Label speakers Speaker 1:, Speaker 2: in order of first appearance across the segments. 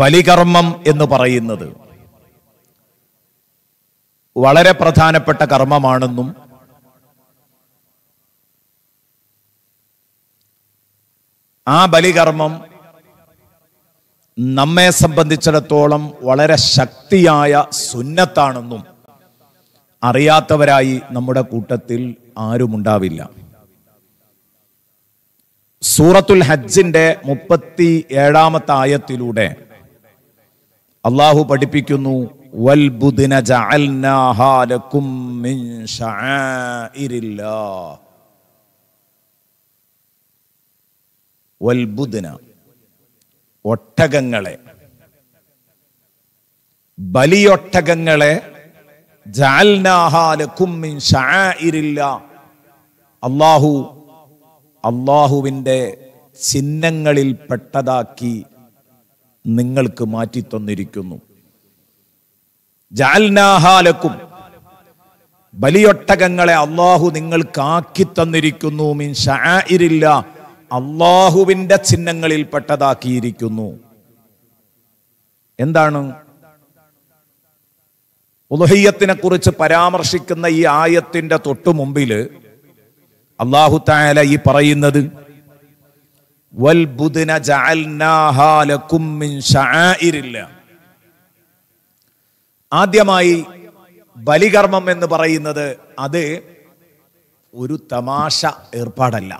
Speaker 1: ബലികർമ്മം എന്ന് പറയുന്നത് വളരെ പ്രധാനപ്പെട്ട കർമ്മമാണെന്നും ആ ബലികർമ്മം നമ്മെ സംബന്ധിച്ചിടത്തോളം വളരെ ശക്തിയായ സുന്നത്താണെന്നും അറിയാത്തവരായി നമ്മുടെ കൂട്ടത്തിൽ ആരുമുണ്ടാവില്ല സൂറത്തുൽ ഹജ്ജിന്റെ മുപ്പത്തി ഏഴാമത്തെ ആയത്തിലൂടെ അള്ളാഹു പഠിപ്പിക്കുന്നു ഒട്ടകങ്ങളെ ബലിയൊട്ടകങ്ങളെ അള്ളാഹു അള്ളാഹുവിൻ്റെ ചിഹ്നങ്ങളിൽ പെട്ടതാക്കി നിങ്ങൾക്ക് മാറ്റി തന്നിരിക്കുന്നു ജാൽനാഹാലക്കും ബലിയൊട്ടകങ്ങളെ അള്ളാഹു ആക്കി തന്നിരിക്കുന്നു മീൻ ഷായിരില്ല അള്ളാഹുവിന്റെ ചിഹ്നങ്ങളിൽ പെട്ടതാക്കിയിരിക്കുന്നു എന്താണ് ഉദഹയ്യത്തിനെ കുറിച്ച് പരാമർശിക്കുന്ന ഈ ആയത്തിൻ്റെ തൊട്ടു മുമ്പില് അള്ളാഹു തായാല ഈ പറയുന്നത് ആദ്യമായി ബലികർമ്മം എന്ന് പറയുന്നത് അത് ഒരു തമാശ ഏർപ്പാടല്ല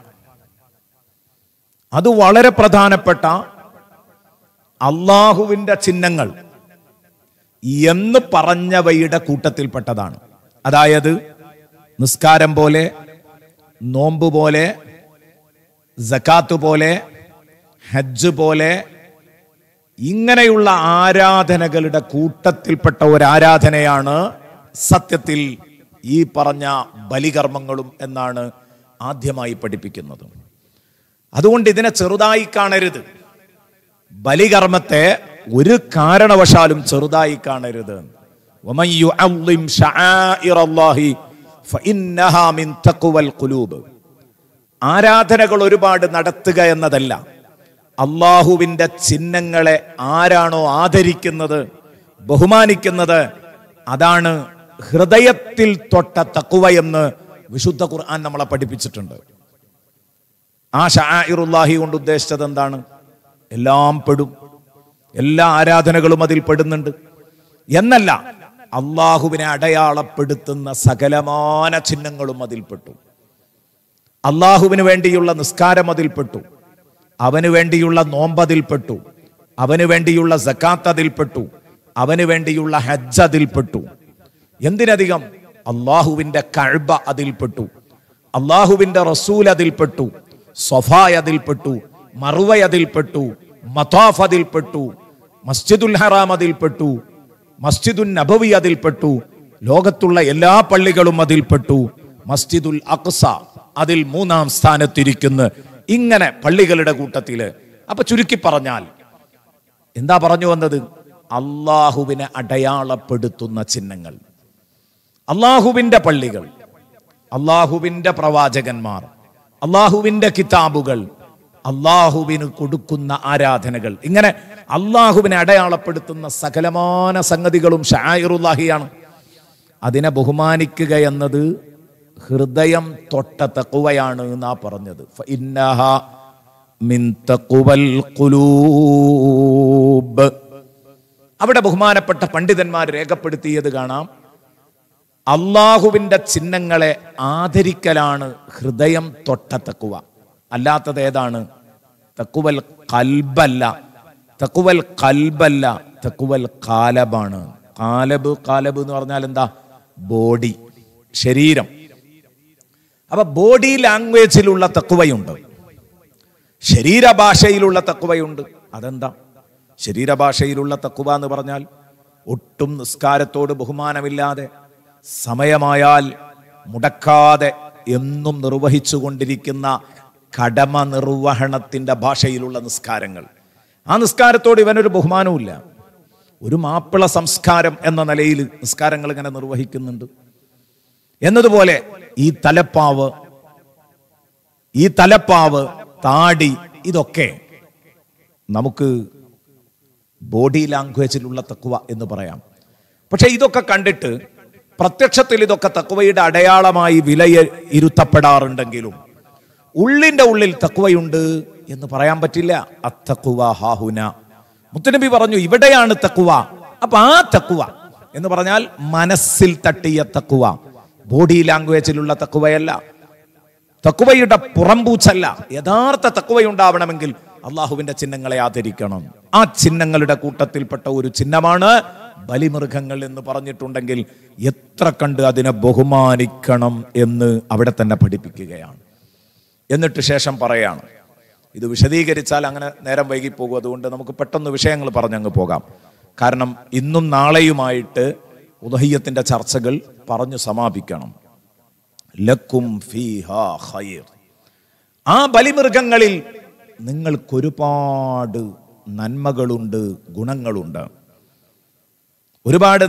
Speaker 1: അത് വളരെ പ്രധാനപ്പെട്ട അള്ളാഹുവിന്റെ ചിഹ്നങ്ങൾ എന്ന് പറഞ്ഞവയുടെ കൂട്ടത്തിൽപ്പെട്ടതാണ് അതായത് നിസ്കാരം പോലെ നോമ്പ് പോലെ ജക്കാത്ത് പോലെ ഹജ്ജ് പോലെ ഇങ്ങനെയുള്ള ആരാധനകളുടെ കൂട്ടത്തിൽപ്പെട്ട ഒരു ആരാധനയാണ് സത്യത്തിൽ ഈ പറഞ്ഞ ബലികർമ്മങ്ങളും എന്നാണ് ആദ്യമായി പഠിപ്പിക്കുന്നത് അതുകൊണ്ട് ഇതിനെ ചെറുതായി കാണരുത് ബലികർമ്മത്തെ ഒരു കാരണവശാലും ചെറുതായി കാണരുത് ഒമയ്യു അള്ളി ഫഇന്നഹാ മിൻ തഖ്വൽ കുലൂബ് ആരാധനകൾ ഒരുപാട് നടത്തുക എന്നതല്ല അള്ളാഹുവിൻ്റെ ചിഹ്നങ്ങളെ ആരാണോ ആദരിക്കുന്നത് ബഹുമാനിക്കുന്നത് അതാണ് ഹൃദയത്തിൽ തൊട്ട തക്കുവയെന്ന് വിശുദ്ധ ഖുർആൻ നമ്മളെ പഠിപ്പിച്ചിട്ടുണ്ട് ആ ഷാഇറുല്ലാഹി കൊണ്ട് ഉദ്ദേശിച്ചത് എന്താണ് എല്ലാം പെടും എല്ലാ ആരാധനകളും അതിൽ പെടുന്നുണ്ട് എന്നല്ല അള്ളാഹുവിനെ അടയാളപ്പെടുത്തുന്ന സകലമാന ചിഹ്നങ്ങളും അതിൽപ്പെട്ടു അള്ളാഹുവിന് വേണ്ടിയുള്ള നിസ്കാരം അതിൽപ്പെട്ടു അവന് വേണ്ടിയുള്ള നോമ്പതിൽപ്പെട്ടു അവന് വേണ്ടിയുള്ള സക്കാത്ത് അതിൽപ്പെട്ടു അവന് വേണ്ടിയുള്ള ഹജ്ജ് അതിൽപ്പെട്ടു എന്തിനധികം അള്ളാഹുവിന്റെ കഴ്ബ അതിൽപ്പെട്ടു അള്ളാഹുവിന്റെ റസൂൽ അതിൽപ്പെട്ടു സൊഫായ് അതിൽപ്പെട്ടു മറുവ അതിൽപ്പെട്ടു മതാഫ് അതിൽപ്പെട്ടു മസ്ജിദുൽ ഹറാം അതിൽപ്പെട്ടു മസ്ജിദുൽ നബവി അതിൽപ്പെട്ടു ലോകത്തുള്ള എല്ലാ പള്ളികളും അതിൽപ്പെട്ടു മസ്ജിദുൽ അക്സ അതിൽ മൂന്നാം സ്ഥാനത്തിരിക്കുന്ന ഇങ്ങനെ പള്ളികളുടെ കൂട്ടത്തിൽ അപ്പൊ ചുരുക്കി പറഞ്ഞാൽ എന്താ പറഞ്ഞു വന്നത് അള്ളാഹുവിനെ അടയാളപ്പെടുത്തുന്ന ചിഹ്നങ്ങൾ അള്ളാഹുവിന്റെ പള്ളികൾ അള്ളാഹുവിന്റെ പ്രവാചകന്മാർ അള്ളാഹുവിന്റെ കിതാബുകൾ അള്ളാഹുവിന് കൊടുക്കുന്ന ആരാധനകൾ ഇങ്ങനെ അള്ളാഹുവിനെ അടയാളപ്പെടുത്തുന്ന സകലമാന സംഗതികളും ഷായിറുല്ലാഹിയാണ് അതിനെ ബഹുമാനിക്കുക എന്നത് ഹൃദയം തൊട്ട തക്കുവയാണ് എന്നാ പറഞ്ഞത് മിൻ അവിടെ ബഹുമാനപ്പെട്ട പണ്ഡിതന്മാർ രേഖപ്പെടുത്തിയത് കാണാം അള്ളാഹുവിൻ്റെ ചിഹ്നങ്ങളെ ആദരിക്കലാണ് ഹൃദയം തൊട്ട തക്കുവ അല്ലാത്തത് ഏതാണ് തക്കുവൽ കൽബല്ല തക്കുവൽ കൽബല്ല തക്കുവൽ കാലബാണ് കാലബ് കാലബ് എന്ന് പറഞ്ഞാൽ എന്താ ബോഡി ശരീരം അപ്പൊ ബോഡി ലാംഗ്വേജിലുള്ള തക്കുവയുണ്ട് ശരീരഭാഷയിലുള്ള തക്കുവയുണ്ട് അതെന്താ ശരീരഭാഷയിലുള്ള തക്കുവ എന്ന് പറഞ്ഞാൽ ഒട്ടും നിസ്കാരത്തോട് ബഹുമാനമില്ലാതെ സമയമായാൽ മുടക്കാതെ എന്നും നിർവഹിച്ചു കൊണ്ടിരിക്കുന്ന കടമ നിർവഹണത്തിന്റെ ഭാഷയിലുള്ള നിസ്കാരങ്ങൾ ആ നിസ്കാരത്തോട് ഇവനൊരു ബഹുമാനവുമില്ല ഒരു മാപ്പിള സംസ്കാരം എന്ന നിലയിൽ നിസ്കാരങ്ങൾ ഇങ്ങനെ നിർവഹിക്കുന്നുണ്ട് എന്നതുപോലെ ഈ തലപ്പാവ് ഈ തലപ്പാവ് താടി ഇതൊക്കെ നമുക്ക് ബോഡി ലാംഗ്വേജിലുള്ള തക്കുവ എന്ന് പറയാം പക്ഷേ ഇതൊക്കെ കണ്ടിട്ട് പ്രത്യക്ഷത്തിൽ ഇതൊക്കെ തക്കുവയുടെ അടയാളമായി വിലയെ ഇരുത്തപ്പെടാറുണ്ടെങ്കിലും ഉള്ളിൻ്റെ ഉള്ളിൽ തക്കുവയുണ്ട് എന്ന് പറയാൻ പറ്റില്ല അത്തക്കുവ ഹാഹുന മുത്തനബി പറഞ്ഞു ഇവിടെയാണ് തക്കുവ അപ്പൊ ആ തക്കുവ എന്ന് പറഞ്ഞാൽ മനസ്സിൽ തട്ടിയ തക്കുവ ബോഡി ലാംഗ്വേജിലുള്ള തക്കുവയല്ല തക്കുവയുടെ പുറംപൂച്ചല്ല യഥാർത്ഥ തക്കുവയുണ്ടാവണമെങ്കിൽ അള്ളാഹുവിന്റെ ചിഹ്നങ്ങളെ ആദരിക്കണം ആ ചിഹ്നങ്ങളുടെ കൂട്ടത്തിൽപ്പെട്ട ഒരു ചിഹ്നമാണ് ബലിമൃഗങ്ങൾ എന്ന് പറഞ്ഞിട്ടുണ്ടെങ്കിൽ എത്ര കണ്ട് അതിനെ ബഹുമാനിക്കണം എന്ന് അവിടെ തന്നെ പഠിപ്പിക്കുകയാണ് എന്നിട്ട് ശേഷം പറയാണ് ഇത് വിശദീകരിച്ചാൽ അങ്ങനെ നേരം വൈകി പോകും അതുകൊണ്ട് നമുക്ക് പെട്ടെന്ന് വിഷയങ്ങൾ പറഞ്ഞങ്ങ് പോകാം കാരണം ഇന്നും നാളെയുമായിട്ട് ഉദഹീയത്തിൻ്റെ ചർച്ചകൾ പറഞ്ഞു സമാപിക്കണം ലക്കും ഖൈർ ആ ബലിമൃഗങ്ങളിൽ നിങ്ങൾക്കൊരുപാട് നന്മകളുണ്ട് ഗുണങ്ങളുണ്ട് ഒരുപാട്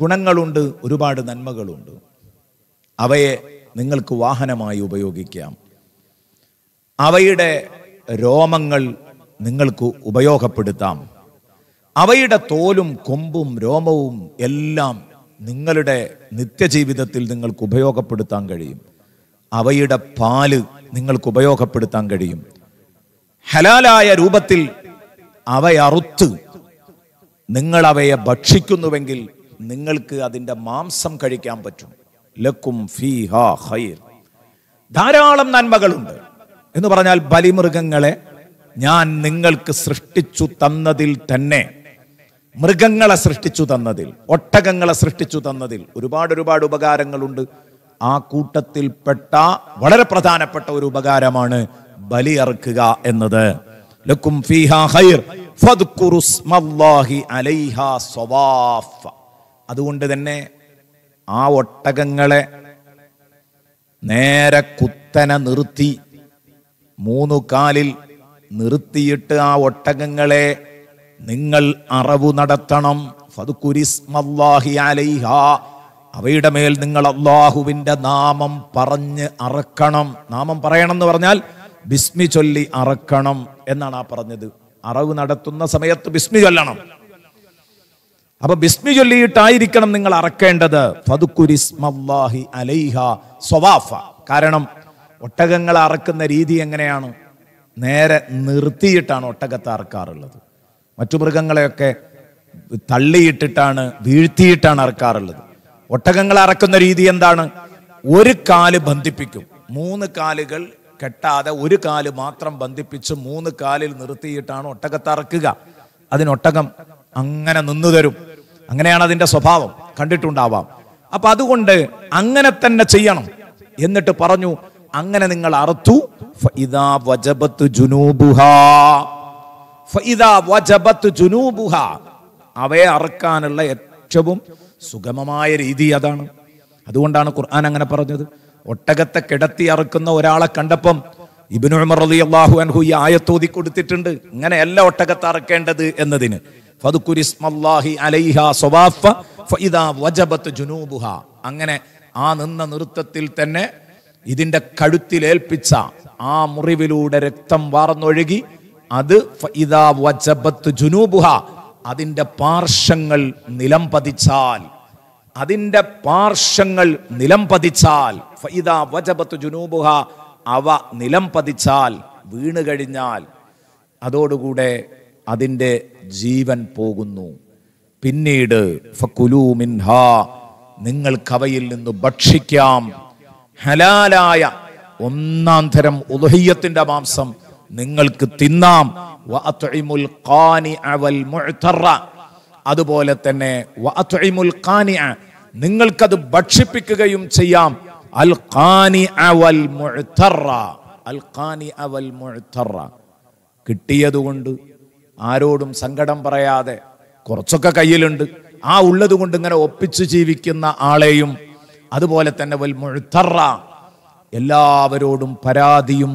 Speaker 1: ഗുണങ്ങളുണ്ട് ഒരുപാട് നന്മകളുണ്ട് അവയെ നിങ്ങൾക്ക് വാഹനമായി ഉപയോഗിക്കാം അവയുടെ രോമങ്ങൾ നിങ്ങൾക്ക് ഉപയോഗപ്പെടുത്താം അവയുടെ തോലും കൊമ്പും രോമവും എല്ലാം നിങ്ങളുടെ നിത്യജീവിതത്തിൽ നിങ്ങൾക്ക് ഉപയോഗപ്പെടുത്താൻ കഴിയും അവയുടെ പാല് നിങ്ങൾക്ക് ഉപയോഗപ്പെടുത്താൻ കഴിയും ഹലാലായ രൂപത്തിൽ അവയറുത്ത് നിങ്ങൾ അവയെ ഭക്ഷിക്കുന്നുവെങ്കിൽ നിങ്ങൾക്ക് അതിൻ്റെ മാംസം കഴിക്കാൻ പറ്റും ലക്കും ഫീ ഹൈർ ധാരാളം നന്മകളുണ്ട് എന്ന് പറഞ്ഞാൽ ബലിമൃഗങ്ങളെ ഞാൻ നിങ്ങൾക്ക് സൃഷ്ടിച്ചു തന്നതിൽ തന്നെ മൃഗങ്ങളെ സൃഷ്ടിച്ചു തന്നതിൽ ഒട്ടകങ്ങളെ സൃഷ്ടിച്ചു തന്നതിൽ ഒരുപാട് ഒരുപാട് ഉപകാരങ്ങളുണ്ട് ആ കൂട്ടത്തിൽപ്പെട്ട വളരെ പ്രധാനപ്പെട്ട ഒരു ഉപകാരമാണ് ബലിയർക്കുക എന്നത് ലക്കും ഫീഹാ അലൈഹാ അതുകൊണ്ട് തന്നെ ആ ഒട്ടകങ്ങളെ നേരെ കുത്തനെ നിർത്തി മൂന്നു കാലിൽ നിർത്തിയിട്ട് ആ ഒട്ടകങ്ങളെ നിങ്ങൾ അറിവ് നടത്തണം അവയുടെ മേൽ നിങ്ങൾ അള്ളാഹുവിന്റെ നാമം പറഞ്ഞ് അറക്കണം നാമം പറയണം എന്ന് പറഞ്ഞാൽ ബിസ്മി ചൊല്ലി അറക്കണം എന്നാണ് ആ പറഞ്ഞത് അറവ് നടത്തുന്ന സമയത്ത് ബിസ്മി ചൊല്ലണം അപ്പൊ ബിസ്മി ചൊല്ലിയിട്ടായിരിക്കണം നിങ്ങൾ അറക്കേണ്ടത് ഫതുക്കുരിസ്മല്ലാഹി അലൈഹ സ്വവാഫ കാരണം ഒട്ടകങ്ങൾ അറക്കുന്ന രീതി എങ്ങനെയാണ് നേരെ നിർത്തിയിട്ടാണ് ഒട്ടകത്തെ അറക്കാറുള്ളത് മറ്റു മൃഗങ്ങളെയൊക്കെ തള്ളിയിട്ടിട്ടാണ് വീഴ്ത്തിയിട്ടാണ് അറക്കാറുള്ളത് ഒട്ടകങ്ങൾ അറക്കുന്ന രീതി എന്താണ് ഒരു കാല് ബന്ധിപ്പിക്കും മൂന്ന് കാലുകൾ കെട്ടാതെ ഒരു കാല് മാത്രം ബന്ധിപ്പിച്ച് മൂന്ന് കാലിൽ നിർത്തിയിട്ടാണ് ഒട്ടകത്തെ അറക്കുക അതിനൊട്ടകം അങ്ങനെ നിന്നു തരും അങ്ങനെയാണ് അതിൻ്റെ സ്വഭാവം കണ്ടിട്ടുണ്ടാവാം അപ്പൊ അതുകൊണ്ട് അങ്ങനെ തന്നെ ചെയ്യണം എന്നിട്ട് പറഞ്ഞു അങ്ങനെ നിങ്ങൾ അറുത്തു ഇതാ വജബത്ത് ജുനൂബുഹാ ജുനൂബുഹ അവയെ അറക്കാനുള്ള ഏറ്റവും സുഗമമായ രീതി അതാണ് അതുകൊണ്ടാണ് ഖുർആൻ അങ്ങനെ പറഞ്ഞത് ഒട്ടകത്തെ കിടത്തി അറക്കുന്ന ഒരാളെ കണ്ടപ്പം ഇബിനു ഉമർ അലി അള്ളാഹു അൻഹു ഈ ആയത്തോതി കൊടുത്തിട്ടുണ്ട് ഇങ്ങനെയല്ല ഒട്ടകത്തെ അറക്കേണ്ടത് എന്നതിന് അങ്ങനെ ആ നിന്ന നൃത്തത്തിൽ തന്നെ ഇതിന്റെ കഴുത്തിലേൽപ്പിച്ച ആ മുറിവിലൂടെ രക്തം വാർന്നൊഴുകി അത് ജുനൂബുഹ അതിൻ്റെ പാർശ്വങ്ങൾ നിലം പതിച്ചാൽ അതിൻ്റെ പാർശ്വങ്ങൾ നിലം പതിച്ചാൽ ഫൈദാ വജബത്ത് ജുനൂബുഹ അവ നിലം പതിച്ചാൽ വീണ് കഴിഞ്ഞാൽ അതോടുകൂടെ അതിൻ്റെ ജീവൻ പോകുന്നു പിന്നീട് ഫക്കുലൂ നിങ്ങൾക്കവയിൽ നിന്ന് ഭക്ഷിക്കാം ഹലാലായ ഒന്നാം തരം ഉലഹയ്യത്തിൻ്റെ മാംസം നിങ്ങൾക്ക് തിന്നാം അതുപോലെ തന്നെ നിങ്ങൾക്കത് ഭക്ഷിപ്പിക്കുകയും ചെയ്യാം അൽ ഖാനി അവൽ അൽ ഖാനി അവൽ കിട്ടിയതുകൊണ്ട് ആരോടും സങ്കടം പറയാതെ കുറച്ചൊക്കെ കയ്യിലുണ്ട് ആ ഉള്ളത് കൊണ്ട് ഇങ്ങനെ ഒപ്പിച്ചു ജീവിക്കുന്ന ആളെയും അതുപോലെ തന്നെ വൽ മുഴുത്തറ എല്ലാവരോടും പരാതിയും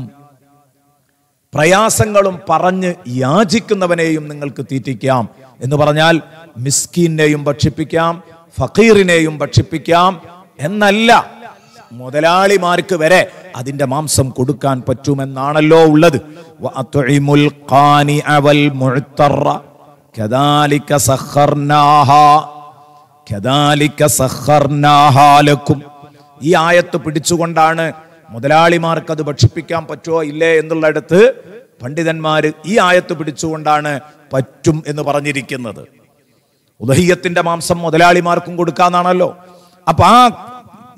Speaker 1: പ്രയാസങ്ങളും പറഞ്ഞ് യാചിക്കുന്നവനെയും നിങ്ങൾക്ക് തീറ്റിക്കാം എന്ന് പറഞ്ഞാൽ മിസ്കീനെയും ഭക്ഷിപ്പിക്കാം ഫക്കീറിനെയും ഭക്ഷിപ്പിക്കാം എന്നല്ല മുതലാളിമാർക്ക് വരെ അതിന്റെ മാംസം കൊടുക്കാൻ പറ്റുമെന്നാണല്ലോ ഉള്ളത് ഈ ആയത്ത് പിടിച്ചുകൊണ്ടാണ് മുതലാളിമാർക്ക് അത് ഭക്ഷിപ്പിക്കാൻ പറ്റുമോ ഇല്ലേ എന്നുള്ളിടത്ത് പണ്ഡിതന്മാർ ഈ ആയത്ത് പിടിച്ചുകൊണ്ടാണ് പറ്റും എന്ന് പറഞ്ഞിരിക്കുന്നത് ഉദഹീയത്തിന്റെ മാംസം മുതലാളിമാർക്കും കൊടുക്കാന്നാണല്ലോ അപ്പൊ ആ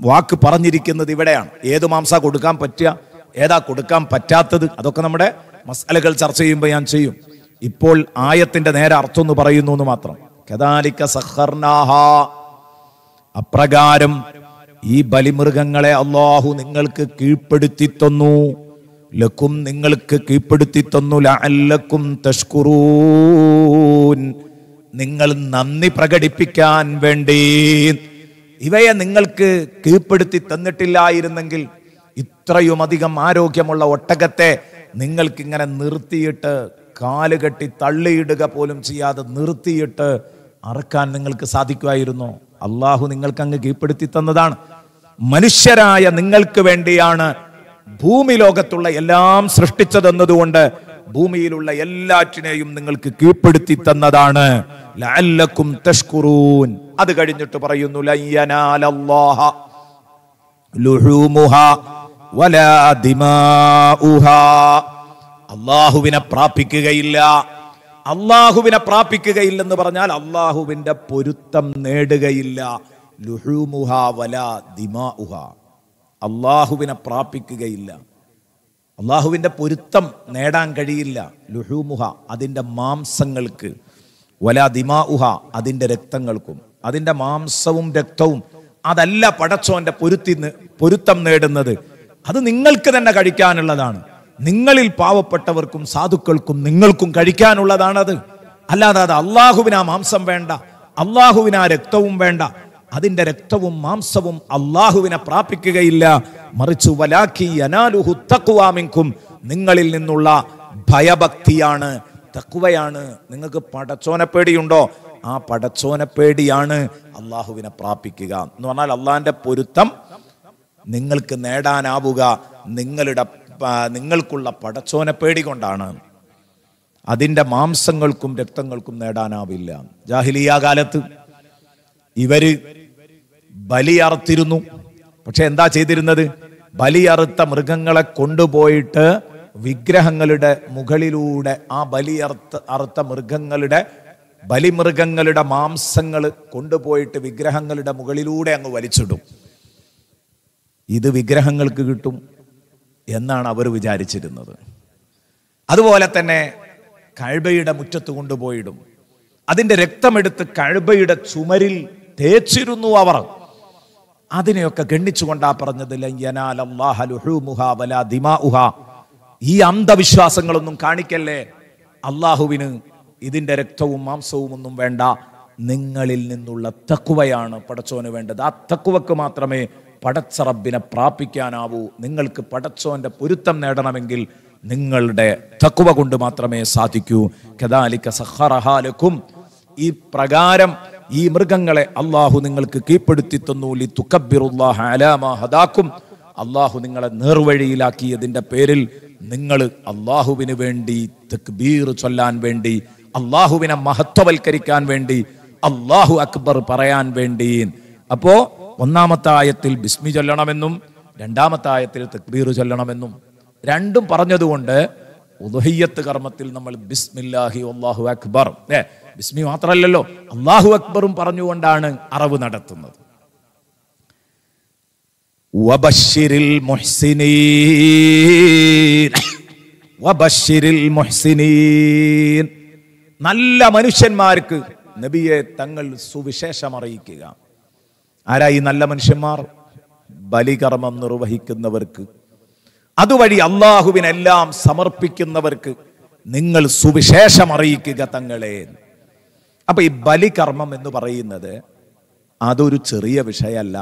Speaker 1: വാക്ക് പറഞ്ഞിരിക്കുന്നത് ഇവിടെയാണ് ഏത് മാംസ കൊടുക്കാൻ പറ്റുക ഏതാ കൊടുക്കാൻ പറ്റാത്തത് അതൊക്കെ നമ്മുടെ മസാലകൾ ചർച്ച ചെയ്യുമ്പോൾ ഞാൻ ചെയ്യും ഇപ്പോൾ ആയത്തിന്റെ നേരെ അർത്ഥം എന്ന് പറയുന്നു എന്ന് മാത്രം സഹർനാഹ അപ്രകാരം ഈ ബലിമൃഗങ്ങളെ അള്ളാഹു നിങ്ങൾക്ക് കീഴ്പ്പെടുത്തി തന്നു ലക്കും നിങ്ങൾക്ക് കീഴ്പ്പെടുത്തി തന്നു ലഅല്ലക്കും തഷ്കുറൂൻ നിങ്ങൾ നന്ദി പ്രകടിപ്പിക്കാൻ വേണ്ടി ഇവയെ നിങ്ങൾക്ക് കീഴ്പ്പെടുത്തി തന്നിട്ടില്ലായിരുന്നെങ്കിൽ ഇത്രയുമധികം ആരോഗ്യമുള്ള ഒട്ടകത്തെ ഇങ്ങനെ നിർത്തിയിട്ട് കാലുകെട്ടി തള്ളിയിടുക പോലും ചെയ്യാതെ നിർത്തിയിട്ട് അറക്കാൻ നിങ്ങൾക്ക് സാധിക്കുമായിരുന്നു അള്ളാഹു നിങ്ങൾക്ക് അങ്ങ് കീഴ്പ്പെടുത്തി തന്നതാണ് മനുഷ്യരായ നിങ്ങൾക്ക് വേണ്ടിയാണ് ഭൂമി ലോകത്തുള്ള എല്ലാം സൃഷ്ടിച്ചതെന്നതുകൊണ്ട് ഭൂമിയിലുള്ള എല്ലാറ്റിനെയും നിങ്ങൾക്ക് കീഴ്പ്പെടുത്തി തന്നതാണ് തഷ്കുറൂൻ അത് കഴിഞ്ഞിട്ട് പറയുന്നു വലാ അള്ളാഹുവിനെ പ്രാപിക്കുകയില്ല അള്ളാഹുവിനെ പ്രാപിക്കുകയില്ലെന്ന് പറഞ്ഞാൽ അള്ളാഹുവിന്റെ പൊരുത്തം നേടുകയില്ല ലുഹൂമുഹ വല ഉഹ അള്ളാഹുവിനെ പ്രാപിക്കുകയില്ല അള്ളാഹുവിൻ്റെ പൊരുത്തം നേടാൻ കഴിയില്ല ലുഹൂമുഹ അതിൻ്റെ മാംസങ്ങൾക്ക് വല ഉഹ അതിൻ്റെ രക്തങ്ങൾക്കും അതിൻ്റെ മാംസവും രക്തവും അതല്ല പടച്ചോൻ്റെ പൊരുത്തി പൊരുത്തം നേടുന്നത് അത് നിങ്ങൾക്ക് തന്നെ കഴിക്കാനുള്ളതാണ് നിങ്ങളിൽ പാവപ്പെട്ടവർക്കും സാധുക്കൾക്കും നിങ്ങൾക്കും കഴിക്കാനുള്ളതാണത് അല്ലാതെ അത് അള്ളാഹുവിനാ മാംസം വേണ്ട അള്ളാഹുവിനാ രക്തവും വേണ്ട അതിൻ്റെ രക്തവും മാംസവും അള്ളാഹുവിനെ പ്രാപിക്കുകയില്ല മറിച്ച് വലാക്കി അനാലുഹു തക്കുവാമിങ്കും നിങ്ങളിൽ നിന്നുള്ള ഭയഭക്തിയാണ് തക്കുവയാണ് നിങ്ങൾക്ക് പടച്ചോനെ പേടിയുണ്ടോ ആ പടച്ചോനെ പേടിയാണ് അള്ളാഹുവിനെ പ്രാപിക്കുക എന്ന് പറഞ്ഞാൽ അള്ളാഹിൻ്റെ പൊരുത്തം നിങ്ങൾക്ക് നേടാനാവുക നിങ്ങളുടെ നിങ്ങൾക്കുള്ള പടച്ചോനെ പേടി കൊണ്ടാണ് അതിൻ്റെ മാംസങ്ങൾക്കും രക്തങ്ങൾക്കും നേടാനാവില്ല ജാഹിലിയ കാലത്ത് ഇവര് ബലിയറുത്തിരുന്നു പക്ഷെ എന്താ ചെയ്തിരുന്നത് ബലിയറുത്ത മൃഗങ്ങളെ കൊണ്ടുപോയിട്ട് വിഗ്രഹങ്ങളുടെ മുകളിലൂടെ ആ ബലിയറുത്ത അറുത്ത മൃഗങ്ങളുടെ ബലിമൃഗങ്ങളുടെ മാംസങ്ങൾ കൊണ്ടുപോയിട്ട് വിഗ്രഹങ്ങളുടെ മുകളിലൂടെ അങ്ങ് വലിച്ചിടും ഇത് വിഗ്രഹങ്ങൾക്ക് കിട്ടും എന്നാണ് അവർ വിചാരിച്ചിരുന്നത് അതുപോലെ തന്നെ കഴുബയുടെ മുറ്റത്ത് കൊണ്ടുപോയിടും അതിൻ്റെ രക്തമെടുത്ത് കഴുബയുടെ ചുമരിൽ തേച്ചിരുന്നു അവർ അതിനെയൊക്കെ ഗണ്ണിച്ചുകൊണ്ടാ പറഞ്ഞത് ഈ അന്ധവിശ്വാസങ്ങളൊന്നും കാണിക്കല്ലേ അള്ളാഹുവിന് ഇതിന്റെ രക്തവും മാംസവും ഒന്നും വേണ്ട നിങ്ങളിൽ നിന്നുള്ള തക്കുവയാണ് പടച്ചോന് വേണ്ടത് ആ തക്കുവക്ക് മാത്രമേ പടച്ച റബ്ബിനെ പ്രാപിക്കാനാവൂ നിങ്ങൾക്ക് പടച്ചോന്റെ പൊരുത്തം നേടണമെങ്കിൽ നിങ്ങളുടെ തക്കുവ കൊണ്ട് മാത്രമേ സാധിക്കൂ കദാലിക്ക സഹറഹാലക്കും ഈ പ്രകാരം ഈ മൃഗങ്ങളെ അള്ളാഹു നിങ്ങൾക്ക് കീഴ്പ്പെടുത്തി തന്നു ലി തുക്കബിറുല്ലാഹ അലാമ അള്ളാഹു നിങ്ങളെ നേർവഴിയിലാക്കിയതിൻ്റെ പേരിൽ നിങ്ങൾ അള്ളാഹുവിന് വേണ്ടി തക്ബീർ ചൊല്ലാൻ വേണ്ടി അള്ളാഹുവിനെ മഹത്വവൽക്കരിക്കാൻ വേണ്ടി അള്ളാഹു അക്ബർ പറയാൻ വേണ്ടി അപ്പോ ഒന്നാമത്തെ ആയത്തിൽ ബിസ്മി ചൊല്ലണമെന്നും രണ്ടാമത്തെ ആയത്തിൽ തക്ബീർ ചൊല്ലണമെന്നും രണ്ടും പറഞ്ഞതുകൊണ്ട് ഉദഹയ്യത്ത് കർമ്മത്തിൽ നമ്മൾ ബിസ്മില്ലാഹി അള്ളാഹു അക്ബർ ഏ ബിസ്മി മാത്രമല്ലല്ലോ അള്ളാഹു അക്ബറും പറഞ്ഞുകൊണ്ടാണ് അറവ് നടത്തുന്നത് മുഹ്സിനീൻ മുഹ്സിനീൻ നല്ല മനുഷ്യന്മാർക്ക് നബിയെ തങ്ങൾ സുവിശേഷം അറിയിക്കുക ആരാ ഈ നല്ല മനുഷ്യന്മാർ ബലികർമ്മം നിർവഹിക്കുന്നവർക്ക് അതുവഴി അള്ളാഹുവിനെല്ലാം സമർപ്പിക്കുന്നവർക്ക് നിങ്ങൾ സുവിശേഷം അറിയിക്കുക തങ്ങളെ അപ്പൊ ഈ ബലികർമ്മം എന്ന് പറയുന്നത് അതൊരു ചെറിയ വിഷയമല്ല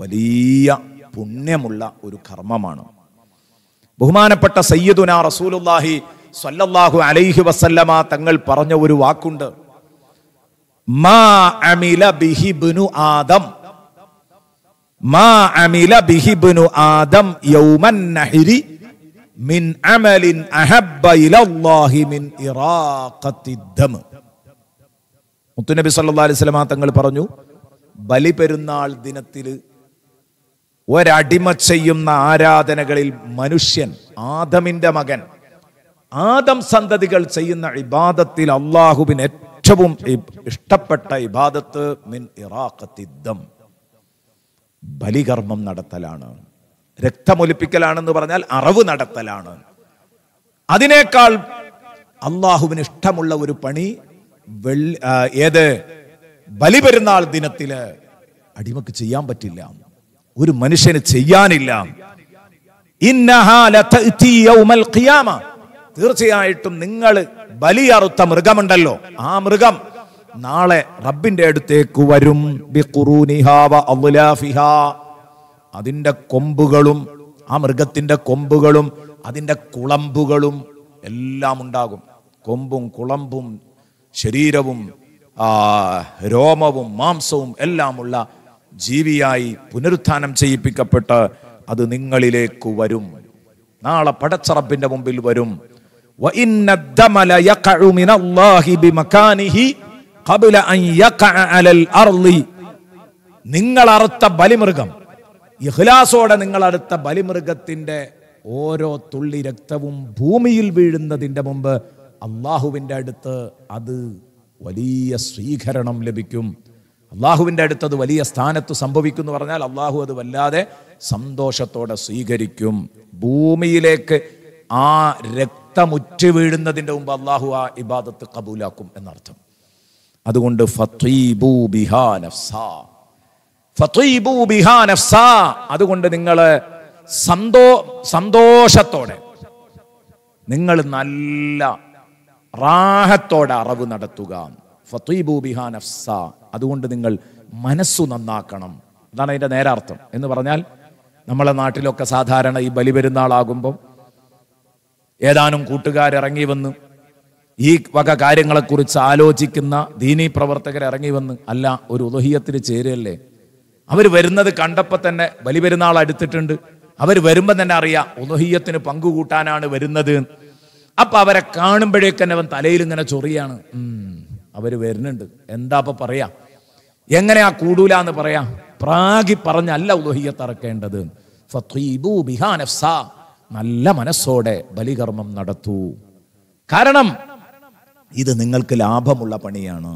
Speaker 1: വലിയ പുണ്യമുള്ള ഒരു കർമ്മമാണ് ബഹുമാനപ്പെട്ട സയ്യദുന റസൂലുല്ലാഹി സല്ലല്ലാഹു അലൈഹി വസല്ലമ തങ്ങൾ പറഞ്ഞ ഒരു വാക്കുണ്ട് മാ അമില ബിഹിബ്നു ആദം മാ അമില ബിഹിബ്നു ആദം യൗമൻ നഹരി മിൻ അമലിൻ അഹബ്ബ ഇലല്ലാഹി മിൻ ഇറാഖത്തി മുത്തുനബി സല്ലാ അലിസ്ലാം തങ്ങൾ പറഞ്ഞു ബലിപെരുന്നാൾ ദിനത്തിൽ ഒരടിമ ചെയ്യുന്ന ആരാധനകളിൽ മനുഷ്യൻ ആദമിന്റെ മകൻ ആദം സന്തതികൾ ചെയ്യുന്ന ഇബാദത്തിൽ അള്ളാഹുബിന് ഏറ്റവും ഇഷ്ടപ്പെട്ട ഇബാദത്ത് മിൻ ഇറാഖത്തിദ്ദം ബലികർമ്മം നടത്തലാണ് രക്തമൊലിപ്പിക്കലാണെന്ന് പറഞ്ഞാൽ അറവ് നടത്തലാണ് അതിനേക്കാൾ അള്ളാഹുവിന് ഇഷ്ടമുള്ള ഒരു പണി വെള്ളി ഏത് ബലിപെരുന്നാൾ ദിനത്തില് അടിമക്ക് ചെയ്യാൻ പറ്റില്ല ഒരു മനുഷ്യന് ചെയ്യാനില്ല തീർച്ചയായിട്ടും നിങ്ങൾ ബലിയറുത്ത മൃഗമുണ്ടല്ലോ ആ മൃഗം നാളെ റബ്ബിന്റെ അടുത്തേക്ക് വരും അതിന്റെ കൊമ്പുകളും ആ മൃഗത്തിന്റെ കൊമ്പുകളും അതിന്റെ കുളമ്പുകളും എല്ലാം ഉണ്ടാകും കൊമ്പും കുളമ്പും ശരീരവും രോമവും മാംസവും എല്ലാമുള്ള ജീവിയായി പുനരുത്ഥാനം ചെയ്യിപ്പിക്കപ്പെട്ട് അത് നിങ്ങളിലേക്ക് വരും നാളെ പടച്ചറപ്പിന്റെ മുമ്പിൽ വരും നിങ്ങൾ അറുത്ത ബലിമൃഗം ഇഹ്ലാസോടെ നിങ്ങൾ അടുത്ത ബലിമൃഗത്തിന്റെ ഓരോ തുള്ളി രക്തവും ഭൂമിയിൽ വീഴുന്നതിന്റെ മുമ്പ് അള്ളാഹുവിൻ്റെ അടുത്ത് അത് വലിയ സ്വീകരണം ലഭിക്കും അള്ളാഹുവിൻ്റെ അടുത്ത് അത് വലിയ സ്ഥാനത്ത് സംഭവിക്കുന്നു പറഞ്ഞാൽ അള്ളാഹു അത് വല്ലാതെ സന്തോഷത്തോടെ സ്വീകരിക്കും ഭൂമിയിലേക്ക് ആ രക്തമുറ്റ് വീഴുന്നതിൻ്റെ മുമ്പ് അള്ളാഹു ആ ഇബാദത്ത് കബൂലാക്കും എന്നർത്ഥം അതുകൊണ്ട് അതുകൊണ്ട് നിങ്ങൾ സന്തോ സന്തോഷത്തോടെ നിങ്ങൾ നല്ല റാഹത്തോടെ അറവ് നടത്തുക അതുകൊണ്ട് നിങ്ങൾ മനസ്സു നന്നാക്കണം അതാണ് അതിൻ്റെ നേരാർത്ഥം എന്ന് പറഞ്ഞാൽ നമ്മളെ നാട്ടിലൊക്കെ സാധാരണ ഈ ബലി പെരുന്നാളാകുമ്പം ഏതാനും കൂട്ടുകാരിറങ്ങി വന്ന് ഈ വക കാര്യങ്ങളെക്കുറിച്ച് ആലോചിക്കുന്ന ദീനീ പ്രവർത്തകർ ഇറങ്ങി വന്ന് അല്ല ഒരു ഉദഹീയത്തിന് ചേരല്ലേ അവർ വരുന്നത് കണ്ടപ്പോൾ തന്നെ ബലിപെരുന്നാൾ അടുത്തിട്ടുണ്ട് അവർ വരുമ്പോൾ തന്നെ അറിയാം ഉദഹീയത്തിന് പങ്കുകൂട്ടാനാണ് വരുന്നത് അപ്പൊ അവരെ തന്നെ അവൻ തലയിൽ ഇങ്ങനെ ചൊറിയാണ് അവര് വരുന്നുണ്ട് എന്താ അപ്പൊ പറയാ എങ്ങനെയാ കൂടൂല എന്ന് പറയാ പ്രാഗി പറഞ്ഞല്ല ഉദഹിയത്ത് തറക്കേണ്ടത് നല്ല മനസ്സോടെ ബലികർമ്മം നടത്തൂ കാരണം ഇത് നിങ്ങൾക്ക് ലാഭമുള്ള പണിയാണ്